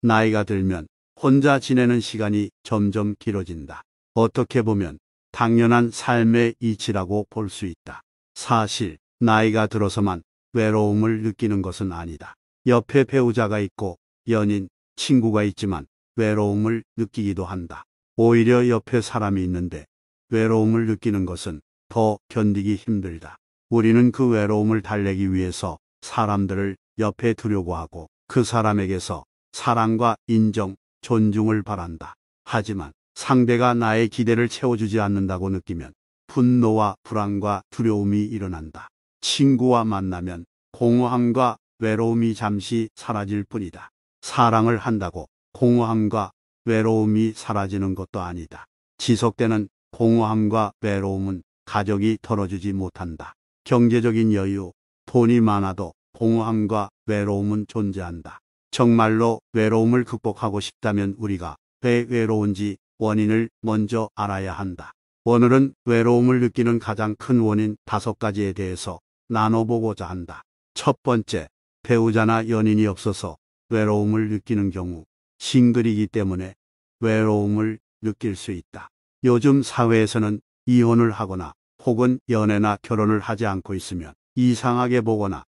나이가 들면 혼자 지내는 시간이 점점 길어진다. 어떻게 보면 당연한 삶의 이치라고 볼 수 있다. 사실 나이가 들어서만 외로움을 느끼는 것은 아니다. 옆에 배우자가 있고 연인, 친구가 있지만 외로움을 느끼기도 한다. 오히려 옆에 사람이 있는데 외로움을 느끼는 것은 더 견디기 힘들다. 우리는 그 외로움을 달래기 위해서 사람들을 옆에 두려고 하고 그 사람에게서 사랑과 인정, 존중을 바란다. 하지만 상대가 나의 기대를 채워주지 않는다고 느끼면 분노와 불안과 두려움이 일어난다. 친구와 만나면 공허함과 외로움이 잠시 사라질 뿐이다. 사랑을 한다고 공허함과 외로움이 사라지는 것도 아니다. 지속되는 공허함과 외로움은 가족이 덜어주지 못한다. 경제적인 여유, 돈이 많아도 공허함과 외로움은 존재한다. 정말로 외로움을 극복하고 싶다면 우리가 왜 외로운지 원인을 먼저 알아야 한다. 오늘은 외로움을 느끼는 가장 큰 원인 다섯 가지에 대해서 나눠보고자 한다. 첫 번째, 배우자나 연인이 없어서 외로움을 느끼는 경우 싱글이기 때문에 외로움을 느낄 수 있다. 요즘 사회에서는 이혼을 하거나 혹은 연애나 결혼을 하지 않고 있으면 이상하게 보거나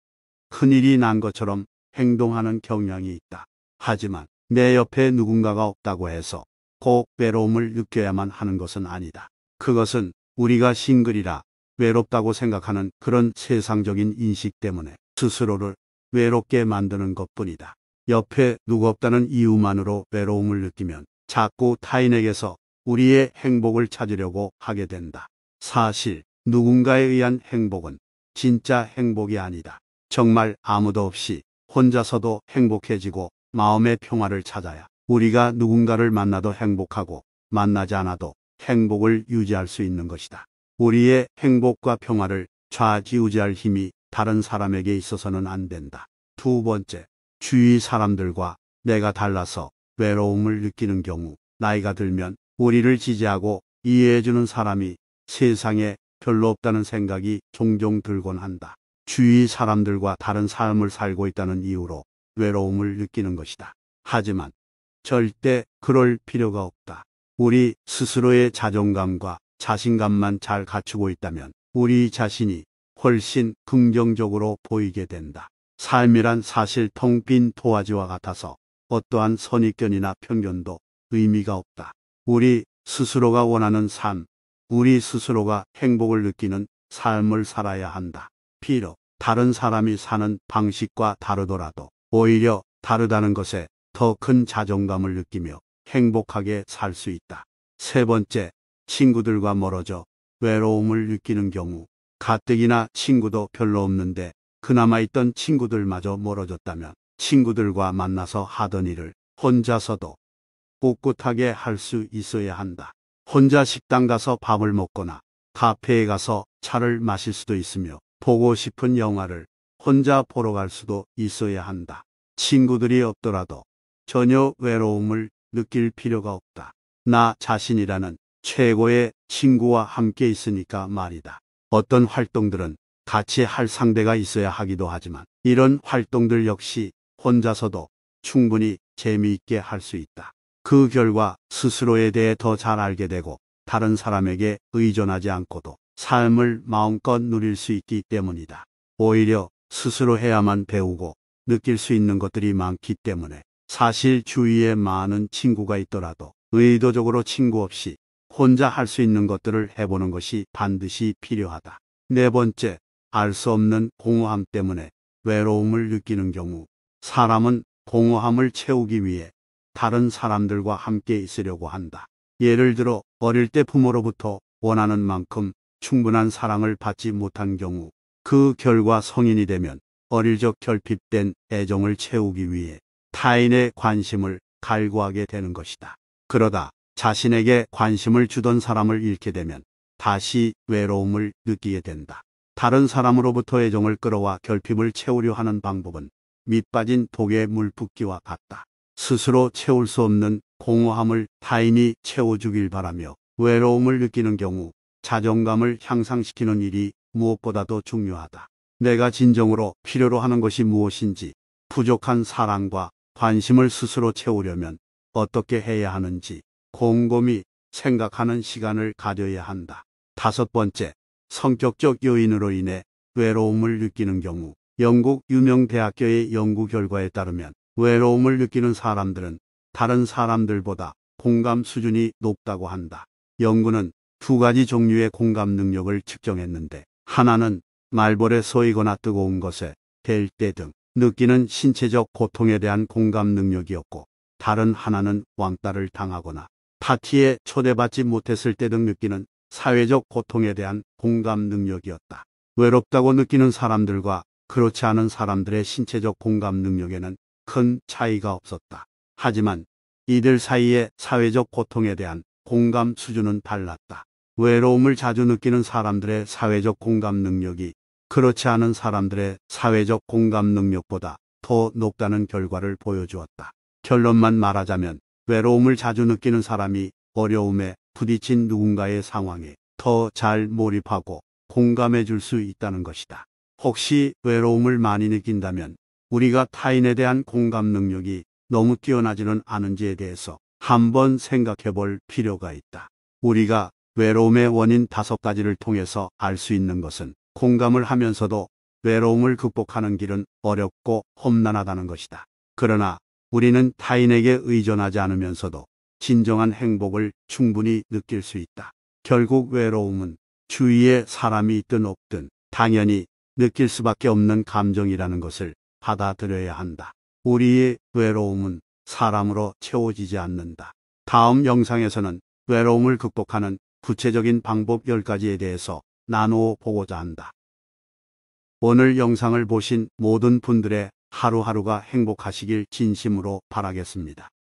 큰일이 난 것처럼 행동하는 경향이 있다. 하지만 내 옆에 누군가가 없다고 해서 꼭 외로움을 느껴야만 하는 것은 아니다. 그것은 우리가 싱글이라 외롭다고 생각하는 그런 세상적인 인식 때문에 스스로를 외롭게 만드는 것뿐이다. 옆에 누구 없다는 이유만으로 외로움을 느끼면 자꾸 타인에게서 우리의 행복을 찾으려고 하게 된다. 사실 누군가에 의한 행복은 진짜 행복이 아니다. 정말 아무도 없이 혼자서도 행복해지고 마음의 평화를 찾아야 우리가 누군가를 만나도 행복하고 만나지 않아도 행복을 유지할 수 있는 것이다. 우리의 행복과 평화를 좌지우지할 힘이 다른 사람에게 있어서는 안 된다. 두 번째, 주위 사람들과 내가 달라서 외로움을 느끼는 경우 나이가 들면 우리를 지지하고 이해해주는 사람이 세상에 별로 없다는 생각이 종종 들곤 한다. 주위 사람들과 다른 삶을 살고 있다는 이유로 외로움을 느끼는 것이다. 하지만 절대 그럴 필요가 없다. 우리 스스로의 자존감과 자신감만 잘 갖추고 있다면 우리 자신이 훨씬 긍정적으로 보이게 된다. 삶이란 사실 통빈 도화지와 같아서 어떠한 선입견이나 편견도 의미가 없다. 우리 스스로가 원하는 삶, 우리 스스로가 행복을 느끼는 삶을 살아야 한다. 비록 다른 사람이 사는 방식과 다르더라도 오히려 다르다는 것에 더 큰 자존감을 느끼며 행복하게 살 수 있다. 세 번째, 친구들과 멀어져 외로움을 느끼는 경우 가뜩이나 친구도 별로 없는데 그나마 있던 친구들마저 멀어졌다면 친구들과 만나서 하던 일을 혼자서도 꿋꿋하게 할 수 있어야 한다. 혼자 식당 가서 밥을 먹거나 카페에 가서 차를 마실 수도 있으며 보고 싶은 영화를 혼자 보러 갈 수도 있어야 한다. 친구들이 없더라도 전혀 외로움을 느낄 필요가 없다. 나 자신이라는 최고의 친구와 함께 있으니까 말이다. 어떤 활동들은 같이 할 상대가 있어야 하기도 하지만 이런 활동들 역시 혼자서도 충분히 재미있게 할 수 있다. 그 결과 스스로에 대해 더 잘 알게 되고 다른 사람에게 의존하지 않고도 삶을 마음껏 누릴 수 있기 때문이다. 오히려 스스로 해야만 배우고 느낄 수 있는 것들이 많기 때문에 사실 주위에 많은 친구가 있더라도 의도적으로 친구 없이 혼자 할 수 있는 것들을 해보는 것이 반드시 필요하다. 네 번째, 알 수 없는 공허함 때문에 외로움을 느끼는 경우 사람은 공허함을 채우기 위해 다른 사람들과 함께 있으려고 한다. 예를 들어 어릴 때 부모로부터 원하는 만큼 충분한 사랑을 받지 못한 경우 그 결과 성인이 되면 어릴 적 결핍된 애정을 채우기 위해 타인의 관심을 갈구하게 되는 것이다. 그러다 자신에게 관심을 주던 사람을 잃게 되면 다시 외로움을 느끼게 된다. 다른 사람으로부터 애정을 끌어와 결핍을 채우려 하는 방법은 밑빠진 독의 물붓기와 같다. 스스로 채울 수 없는 공허함을 타인이 채워주길 바라며 외로움을 느끼는 경우 자존감을 향상시키는 일이 무엇보다도 중요하다. 내가 진정으로 필요로 하는 것이 무엇인지 부족한 사랑과 관심을 스스로 채우려면 어떻게 해야 하는지 곰곰이 생각하는 시간을 가져야 한다. 다섯 번째, 성격적 요인으로 인해 외로움을 느끼는 경우 영국 유명 대학교의 연구 결과에 따르면 외로움을 느끼는 사람들은 다른 사람들보다 공감 수준이 높다고 한다. 연구는 두 가지 종류의 공감 능력을 측정했는데 하나는 말벌에 쏘이거나 뜨거운 것에 될 때 등 느끼는 신체적 고통에 대한 공감 능력이었고 다른 하나는 왕따를 당하거나 파티에 초대받지 못했을 때 등 느끼는 사회적 고통에 대한 공감 능력이었다. 외롭다고 느끼는 사람들과 그렇지 않은 사람들의 신체적 공감 능력에는 큰 차이가 없었다. 하지만 이들 사이의 사회적 고통에 대한 공감 수준은 달랐다. 외로움을 자주 느끼는 사람들의 사회적 공감 능력이 그렇지 않은 사람들의 사회적 공감 능력보다 더 높다는 결과를 보여주었다. 결론만 말하자면 외로움을 자주 느끼는 사람이 어려움에 부딪힌 누군가의 상황에 더 잘 몰입하고 공감해 줄 수 있다는 것이다. 혹시 외로움을 많이 느낀다면 우리가 타인에 대한 공감 능력이 너무 뛰어나지는 않은지에 대해서 한번 생각해 볼 필요가 있다. 우리가 외로움의 원인 다섯 가지를 통해서 알 수 있는 것은 공감을 하면서도 외로움을 극복하는 길은 어렵고 험난하다는 것이다. 그러나 우리는 타인에게 의존하지 않으면서도 진정한 행복을 충분히 느낄 수 있다. 결국 외로움은 주위에 사람이 있든 없든 당연히 느낄 수밖에 없는 감정이라는 것을 받아들여야 한다. 우리의 외로움은 사람으로 채워지지 않는다. 다음 영상에서는 외로움을 극복하는 구체적인 방법 10가지에 대해서 나누어 보고자 한다. 오늘 영상을 보신 모든 분들의 하루하루가 행복하시길 진심으로 바라겠습니다.